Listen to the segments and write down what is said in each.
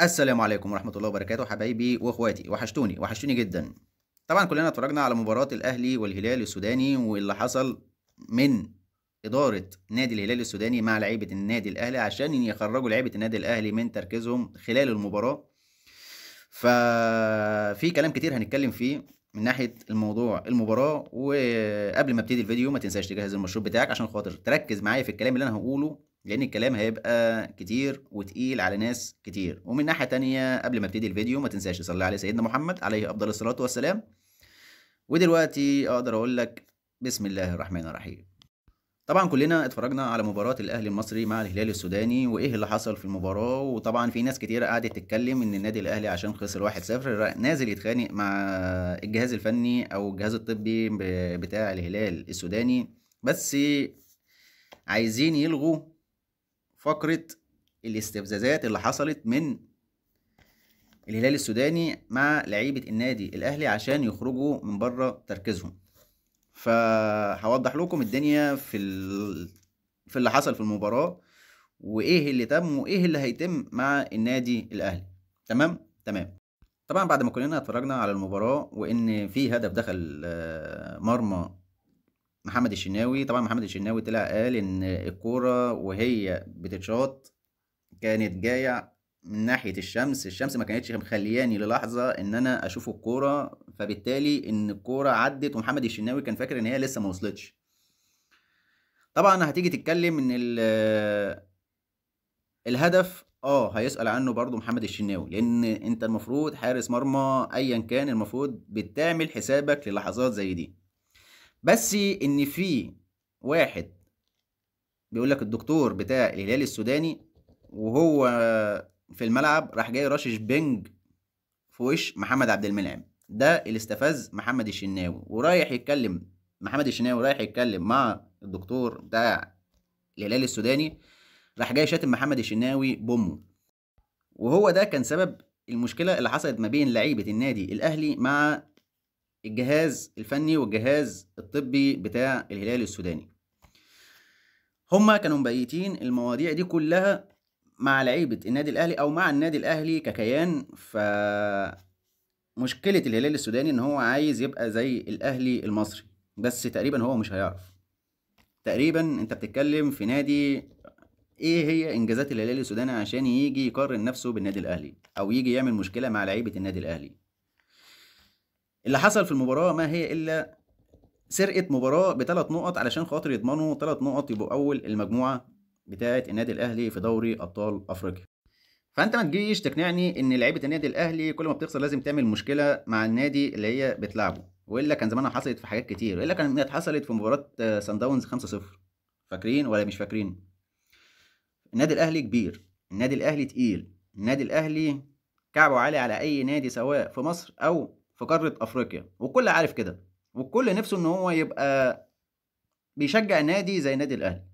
السلام عليكم ورحمة الله وبركاته حبايبي واخواتي وحشتوني وحشتوني جدا طبعا كلنا اتفرجنا على مباراة الأهلي والهلال السوداني واللي حصل من إدارة نادي الهلال السوداني مع لعيبة النادي الأهلي عشان يخرجوا لعيبة النادي الأهلي من تركيزهم خلال المباراة ففي كلام كتير هنتكلم فيه من ناحيه الموضوع المباراه وقبل ما ابتدي الفيديو ما تنساش تجهز المشروب بتاعك عشان خاطر تركز معايا في الكلام اللي انا هقوله لأن الكلام هيبقى كتير وتقيل على ناس كتير ومن ناحية تانية قبل ما ابتدي الفيديو ما تنساش تصلي على سيدنا محمد عليه أفضل الصلاة والسلام ودلوقتي أقدر أقول لك بسم الله الرحمن الرحيم طبعا كلنا اتفرجنا على مباراة الأهلي المصري مع الهلال السوداني وإيه اللي حصل في المباراة وطبعا في ناس كتيرة قعدت تتكلم إن النادي الأهلي عشان خسر 1-0 نازل يتخانق مع الجهاز الفني أو الجهاز الطبي بتاع الهلال السوداني بس عايزين يلغوا فقرة الاستفزازات اللي حصلت من الهلال السوداني مع لعيبة النادي الأهلي عشان يخرجوا من بره تركيزهم فهوضح لكم الدنيا في ال... في اللي حصل في المباراة وإيه اللي تم وإيه اللي هيتم مع النادي الأهلي تمام تمام طبعا بعد ما كلنا اتفرجنا على المباراة وإن في هدف دخل آه، مرمى محمد الشناوي طبعا محمد الشناوي طلع قال ان الكوره وهي بتتشاط كانت جايه من ناحيه الشمس الشمس ما كانتش مخلياني للحظه ان انا اشوف الكوره فبالتالي ان الكوره عدت ومحمد الشناوي كان فاكر ان هي لسه ما وصلتش طبعا هتيجي تتكلم ان الهدف اه هيسال عنه برضو محمد الشناوي لان انت المفروض حارس مرمى ايا كان المفروض بتعمل حسابك للحظات زي دي بس ان في واحد بيقول لك الدكتور بتاع الهلال السوداني وهو في الملعب راح جاي رشش بنج في وش محمد عبد المنعم ده اللي استفز محمد الشناوي ورايح يتكلم محمد الشناوي رايح يتكلم مع الدكتور بتاع الهلال السوداني راح جاي شاتم محمد الشناوي بامه وهو ده كان سبب المشكله اللي حصلت ما بين لعيبه النادي الاهلي مع الجهاز الفني والجهاز الطبي بتاع الهلال السوداني هما كانوا مبيتين المواضيع دي كلها مع لعيبة النادي الأهلي أو مع النادي الأهلي ككيان ف مشكلة الهلال السوداني إن هو عايز يبقى زي الأهلي المصري بس تقريبا هو مش هيعرف تقريبا أنت بتتكلم في نادي إيه هي إنجازات الهلال السوداني عشان يجي يقارن نفسه بالنادي الأهلي أو يجي يعمل مشكلة مع لعيبة النادي الأهلي اللي حصل في المباراه ما هي الا سرقه مباراه بثلاث نقط علشان خاطر يضمنوا ثلاث نقط يبقوا اول المجموعه بتاعه النادي الاهلي في دوري ابطال افريقيا فانت ما تجيش تقنعني ان لعيبه النادي الاهلي كل ما بتخسر لازم تعمل مشكله مع النادي اللي هي بتلعبه والا كان زمانها حصلت في حاجات كتير والا كانت حصلت في مباراه سان داونز 5-0 فاكرين ولا مش فاكرين النادي الاهلي كبير النادي الاهلي تقيل النادي الاهلي كعبه عالي على اي نادي سواء في مصر او في قاره افريقيا والكل عارف كده والكل نفسه ان هو يبقى بيشجع نادي زي نادي الاهلي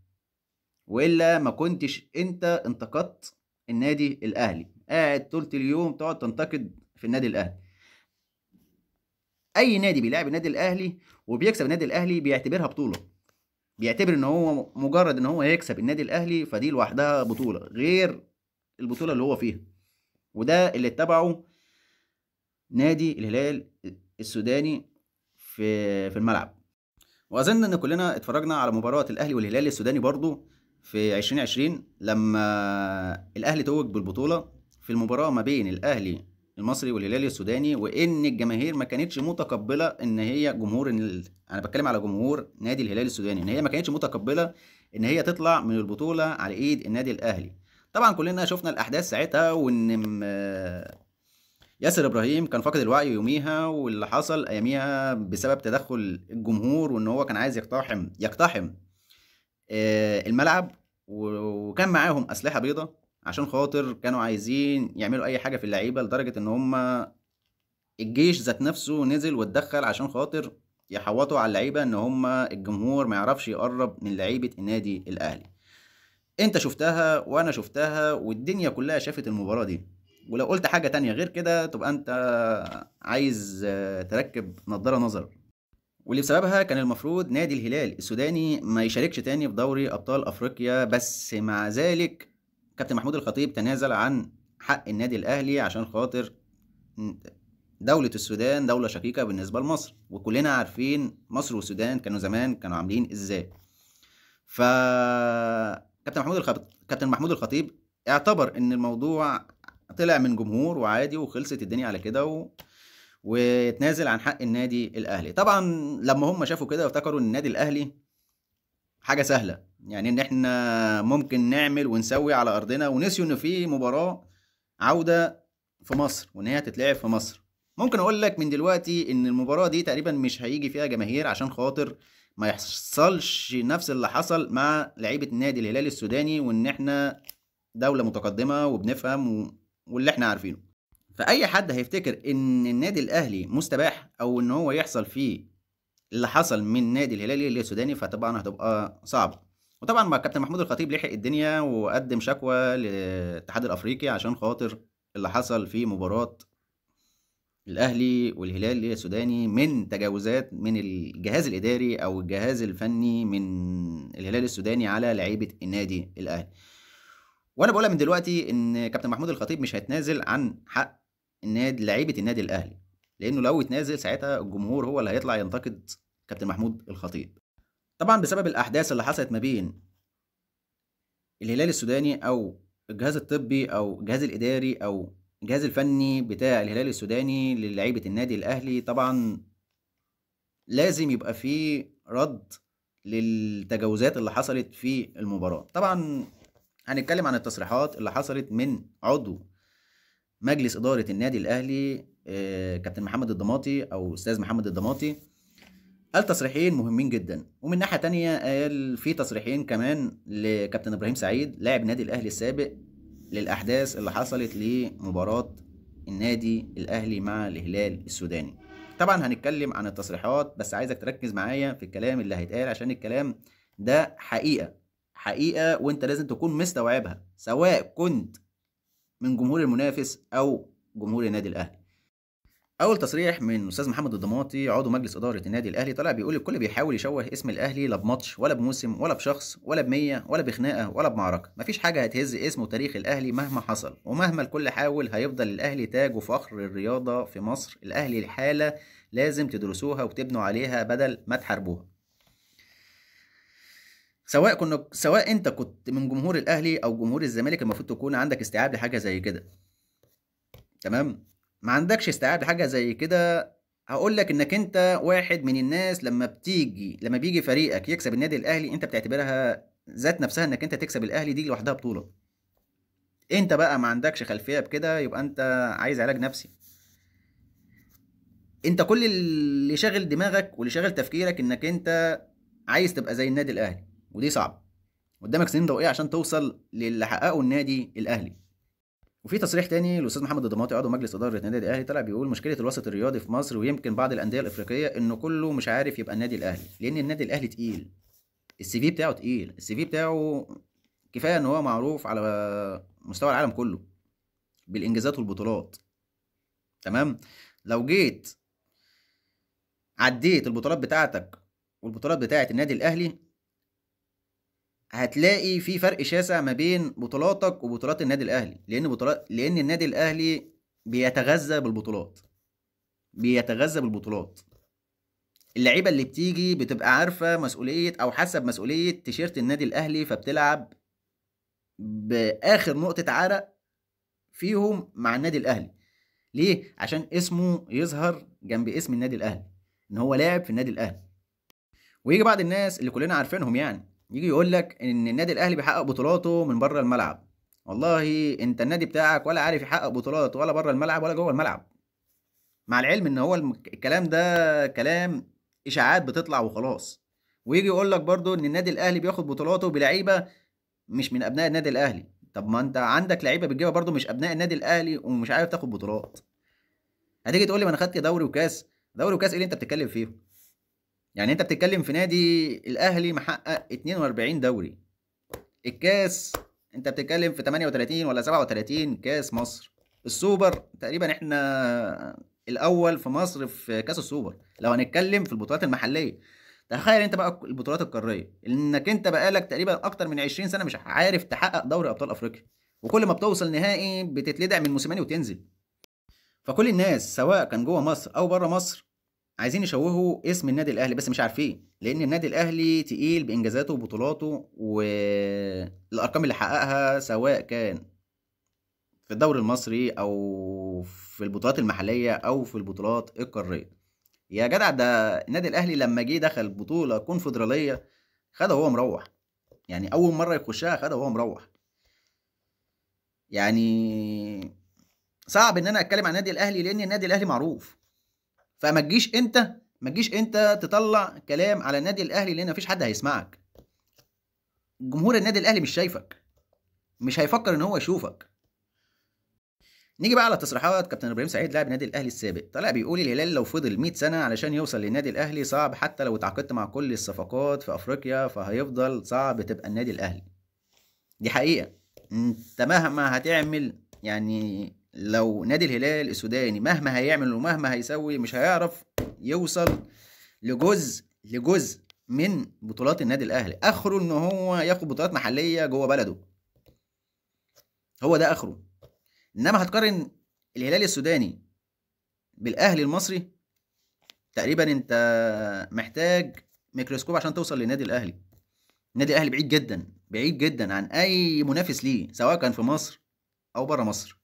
والا ما كنتش انت انتقدت النادي الاهلي قاعد طول اليوم تقعد تنتقد في النادي الاهلي اي نادي بيلعب النادي الاهلي وبيكسب النادي الاهلي بيعتبرها بطوله بيعتبر ان هو مجرد ان هو هيكسب النادي الاهلي فدي لوحدها بطوله غير البطوله اللي هو فيها وده اللي اتبعه نادي الهلال السوداني في في الملعب واظن ان كلنا اتفرجنا على مباراه الاهلي والهلال السوداني برضو في 2020 لما الاهلي توج بالبطوله في المباراه ما بين الاهلي المصري والهلال السوداني وان الجماهير ما كانتش متقبله ان هي جمهور ال... انا بتكلم على جمهور نادي الهلال السوداني ان هي ما كانتش متقبله ان هي تطلع من البطوله على ايد النادي الاهلي طبعا كلنا شفنا الاحداث ساعتها وان ياسر ابراهيم كان فاقد الوعي يوميها واللي حصل اياميها بسبب تدخل الجمهور وان هو كان عايز يقتحم يقتحم آه، الملعب وكان معاهم اسلحه بيضاء عشان خاطر كانوا عايزين يعملوا اي حاجه في اللعيبه لدرجه ان هم الجيش ذات نفسه نزل واتدخل عشان خاطر يحوطوا على اللعيبه ان هم الجمهور ما يعرفش يقرب من لعيبه النادي الاهلي انت شفتها وانا شفتها والدنيا كلها شافت المباراه دي ولو قلت حاجه تانية غير كده تبقى انت عايز تركب نظاره نظر واللي بسببها كان المفروض نادي الهلال السوداني ما يشاركش تاني في دوري ابطال افريقيا بس مع ذلك كابتن محمود الخطيب تنازل عن حق النادي الاهلي عشان خاطر دولة السودان دولة شقيقة بالنسبة لمصر وكلنا عارفين مصر والسودان كانوا زمان كانوا عاملين ازاي ف كابتن محمود الخطيب كابتن محمود الخطيب اعتبر ان الموضوع طلع من جمهور وعادي وخلصت الدنيا على كده و... وتنازل عن حق النادي الاهلي طبعا لما هم شافوا كده افتكروا ان النادي الاهلي حاجه سهله يعني ان احنا ممكن نعمل ونسوي على ارضنا ونسيوا ان في مباراه عوده في مصر وان هي هتتلعب في مصر ممكن اقول لك من دلوقتي ان المباراه دي تقريبا مش هيجي فيها جماهير عشان خاطر ما يحصلش نفس اللي حصل مع لعيبه النادي الهلال السوداني وان احنا دوله متقدمه وبنفهم واللي احنا عارفينه فاي حد هيفتكر ان النادي الاهلي مستباح او ان هو يحصل فيه اللي حصل من نادي الهلال السوداني فطبعا هتبقى صعبه وطبعا ما كابتن محمود الخطيب لحق الدنيا وقدم شكوى للاتحاد الافريقي عشان خاطر اللي حصل في مباراه الاهلي والهلال السوداني من تجاوزات من الجهاز الاداري او الجهاز الفني من الهلال السوداني على لعيبه النادي الاهلي وانا بقولها من دلوقتي ان كابتن محمود الخطيب مش هيتنازل عن حق النادي لعيبه النادي الاهلي لانه لو اتنازل ساعتها الجمهور هو اللي هيطلع ينتقد كابتن محمود الخطيب طبعا بسبب الاحداث اللي حصلت ما بين الهلال السوداني او الجهاز الطبي او الجهاز الاداري او الجهاز الفني بتاع الهلال السوداني للعيبه النادي الاهلي طبعا لازم يبقى فيه رد للتجاوزات اللي حصلت في المباراه طبعا هنتكلم عن التصريحات اللي حصلت من عضو مجلس إدارة النادي الأهلي آه، كابتن محمد الضماطي أو أستاذ محمد الضماطي قال تصريحين مهمين جدا ومن ناحية تانية قال في تصريحين كمان لكابتن إبراهيم سعيد لاعب نادي الأهلي السابق للأحداث اللي حصلت لمباراة النادي الأهلي مع الهلال السوداني طبعا هنتكلم عن التصريحات بس عايزك تركز معايا في الكلام اللي هيتقال عشان الكلام ده حقيقة حقيقه وانت لازم تكون مستوعبها سواء كنت من جمهور المنافس او جمهور النادي الاهلي اول تصريح من استاذ محمد الضماطي عضو مجلس اداره النادي الاهلي طلع بيقول الكل بيحاول يشوه اسم الاهلي لا بماتش ولا بموسم ولا بشخص ولا بمية ولا بخناقه ولا بمعركه مفيش حاجه هتهز اسم وتاريخ الاهلي مهما حصل ومهما الكل حاول هيفضل الاهلي تاج وفخر الرياضه في مصر الاهلي الحاله لازم تدرسوها وتبنوا عليها بدل ما تحاربوها سواء كنا سواء انت كنت من جمهور الاهلي او جمهور الزمالك المفروض تكون عندك استيعاب لحاجه زي كده تمام ما عندكش استيعاب لحاجه زي كده هقول لك انك انت واحد من الناس لما بتيجي لما بيجي فريقك يكسب النادي الاهلي انت بتعتبرها ذات نفسها انك انت تكسب الاهلي دي لوحدها بطوله انت بقى ما عندكش خلفيه بكده يبقى انت عايز علاج نفسي انت كل اللي شاغل دماغك واللي شاغل تفكيرك انك انت عايز تبقى زي النادي الاهلي ودي صعبه قدامك سنين ضوئيه عشان توصل للي حققه النادي الاهلي وفي تصريح تاني للاستاذ محمد الضماطي عضو مجلس اداره النادي الاهلي طلع بيقول مشكله الوسط الرياضي في مصر ويمكن بعض الانديه الافريقيه انه كله مش عارف يبقى النادي الاهلي لان النادي الاهلي تقيل السي في بتاعه تقيل السي في بتاعه كفايه ان هو معروف على مستوى العالم كله بالانجازات والبطولات تمام لو جيت عديت البطولات بتاعتك والبطولات بتاعه النادي الاهلي هتلاقي في فرق شاسع ما بين بطولاتك وبطولات النادي الاهلي لان بطولات لان النادي الاهلي بيتغذى بالبطولات بيتغذى بالبطولات اللعيبه اللي بتيجي بتبقى عارفه مسؤوليه او حسب مسؤوليه تيشيرت النادي الاهلي فبتلعب باخر نقطه عرق فيهم مع النادي الاهلي ليه عشان اسمه يظهر جنب اسم النادي الاهلي ان هو لاعب في النادي الاهلي ويجي بعض الناس اللي كلنا عارفينهم يعني يجي يقول لك ان النادي الاهلي بيحقق بطولاته من بره الملعب والله انت النادي بتاعك ولا عارف يحقق بطولات ولا بره الملعب ولا جوه الملعب مع العلم ان هو الكلام ده كلام اشاعات بتطلع وخلاص ويجي يقول لك برضو ان النادي الاهلي بياخد بطولاته بلعيبه مش من ابناء النادي الاهلي طب ما انت عندك لعيبه بتجيبها برضو مش ابناء النادي الاهلي ومش عارف تاخد بطولات هتيجي تقول لي ما انا خدت دوري وكاس دوري وكاس ايه اللي انت بتتكلم فيه يعني انت بتتكلم في نادي الاهلي محقق 42 دوري الكاس انت بتتكلم في 38 ولا 37 كاس مصر السوبر تقريبا احنا الاول في مصر في كاس السوبر لو هنتكلم في البطولات المحليه تخيل انت بقى البطولات القاريه انك انت بقالك تقريبا اكتر من 20 سنه مش عارف تحقق دوري ابطال افريقيا وكل ما بتوصل نهائي بتتلدع من موسيماني وتنزل فكل الناس سواء كان جوه مصر او بره مصر عايزين يشوهوا اسم النادي الاهلي بس مش عارفين إيه، لان النادي الاهلي تقيل بانجازاته وبطولاته والارقام اللي حققها سواء كان في الدوري المصري او في البطولات المحليه او في البطولات القاريه يا جدع ده النادي الاهلي لما جه دخل بطوله كونفدراليه خدها وهو مروح يعني اول مره يخشها خدها وهو مروح يعني صعب ان انا اتكلم عن النادي الاهلي لان النادي الاهلي معروف فما تجيش انت ما تجيش انت تطلع كلام على النادي الاهلي لان مفيش حد هيسمعك جمهور النادي الاهلي مش شايفك مش هيفكر ان هو يشوفك نيجي بقى على تصريحات كابتن ابراهيم سعيد لاعب النادي الاهلي السابق طلع بيقول الهلال لو فضل 100 سنه علشان يوصل للنادي الاهلي صعب حتى لو اتعاقدت مع كل الصفقات في افريقيا فهيفضل صعب تبقى النادي الاهلي دي حقيقه انت مهما هتعمل يعني لو نادي الهلال السوداني مهما هيعمل ومهما هيسوي مش هيعرف يوصل لجزء لجزء من بطولات النادي الاهلي اخره ان هو ياخد بطولات محليه جوه بلده هو ده اخره انما هتقارن الهلال السوداني بالاهلي المصري تقريبا انت محتاج ميكروسكوب عشان توصل للنادي الاهلي النادي الاهلي بعيد جدا بعيد جدا عن اي منافس ليه سواء كان في مصر او بره مصر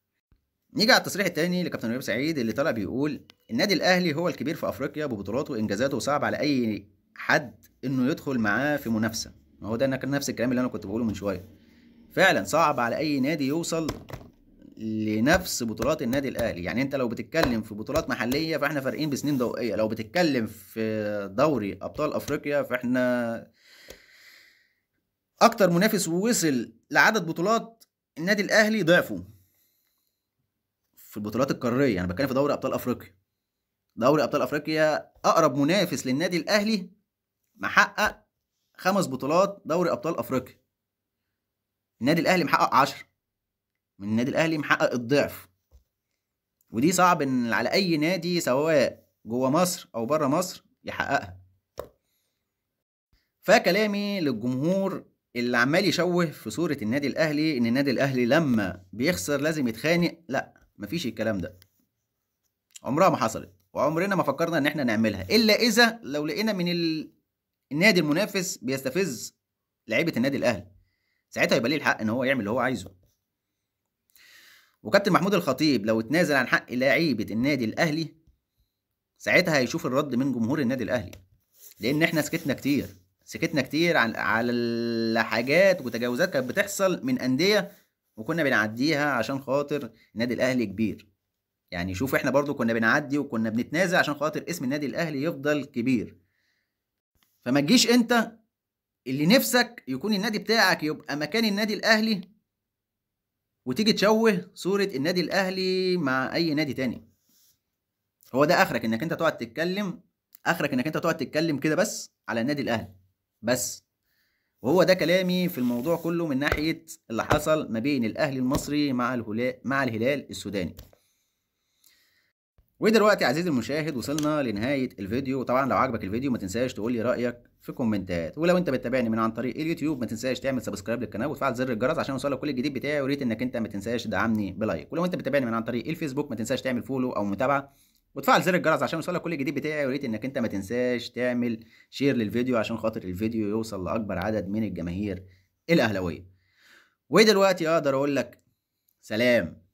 نيجي على التصريح الثاني لكابتن ريب سعيد اللي طلع بيقول النادي الاهلي هو الكبير في افريقيا ببطولاته وانجازاته وصعب على اي حد انه يدخل معاه في منافسه ما هو ده نفس الكلام اللي انا كنت بقوله من شويه فعلا صعب على اي نادي يوصل لنفس بطولات النادي الاهلي يعني انت لو بتتكلم في بطولات محليه فاحنا فارقين بسنين ضوئيه لو بتتكلم في دوري ابطال افريقيا فاحنا اكتر منافس ووصل لعدد بطولات النادي الاهلي ضعفه في البطولات القاريه انا بتكلم في دوري ابطال افريقيا دوري ابطال افريقيا اقرب منافس للنادي الاهلي محقق خمس بطولات دوري ابطال افريقيا النادي الاهلي محقق 10 من النادي الاهلي محقق الضعف ودي صعب ان على اي نادي سواء جوه مصر او بره مصر يحققها فكلامي للجمهور اللي عمال يشوه في صوره النادي الاهلي ان النادي الاهلي لما بيخسر لازم يتخانق لا مفيش الكلام ده عمرها ما حصلت وعمرنا ما فكرنا ان احنا نعملها الا اذا لو لقينا من ال... النادي المنافس بيستفز لعيبه النادي الاهلي ساعتها يبقى ليه الحق ان هو يعمل اللي هو عايزه وكابتن محمود الخطيب لو اتنازل عن حق لعيبه النادي الاهلي ساعتها هيشوف الرد من جمهور النادي الاهلي لان احنا سكتنا كتير سكتنا كتير عن على حاجات وتجاوزات كانت بتحصل من انديه وكنا بنعديها عشان خاطر النادي الاهلي كبير يعني شوف احنا برضو كنا بنعدي وكنا بنتنازع عشان خاطر اسم النادي الاهلي يفضل كبير فما تجيش انت اللي نفسك يكون النادي بتاعك يبقى مكان النادي الاهلي وتيجي تشوه صورة النادي الاهلي مع اي نادي تاني هو ده اخرك انك انت تقعد تتكلم اخرك انك انت تقعد تتكلم كده بس على النادي الاهلي بس وهو ده كلامي في الموضوع كله من ناحيه اللي حصل ما بين الاهلي المصري مع الهلال مع الهلال السوداني ودلوقتي عزيزي المشاهد وصلنا لنهايه الفيديو طبعا لو عجبك الفيديو ما تنساش تقول لي رايك في الكومنتات ولو انت بتتابعني من عن طريق اليوتيوب ما تنساش تعمل سبسكرايب للقناه وتفعل زر الجرس عشان يوصلك كل الجديد بتاعي وريت انك انت ما تنساش تدعمني بلايك ولو انت بتتابعني من عن طريق الفيسبوك ما تنساش تعمل فولو او متابعه وتفعل زر الجرس عشان يوصلك كل جديد بتاعي وريت انك انت ما تنساش تعمل شير للفيديو عشان خاطر الفيديو يوصل لاكبر عدد من الجماهير الاهلاويه ودلوقتي اقدر اقول لك سلام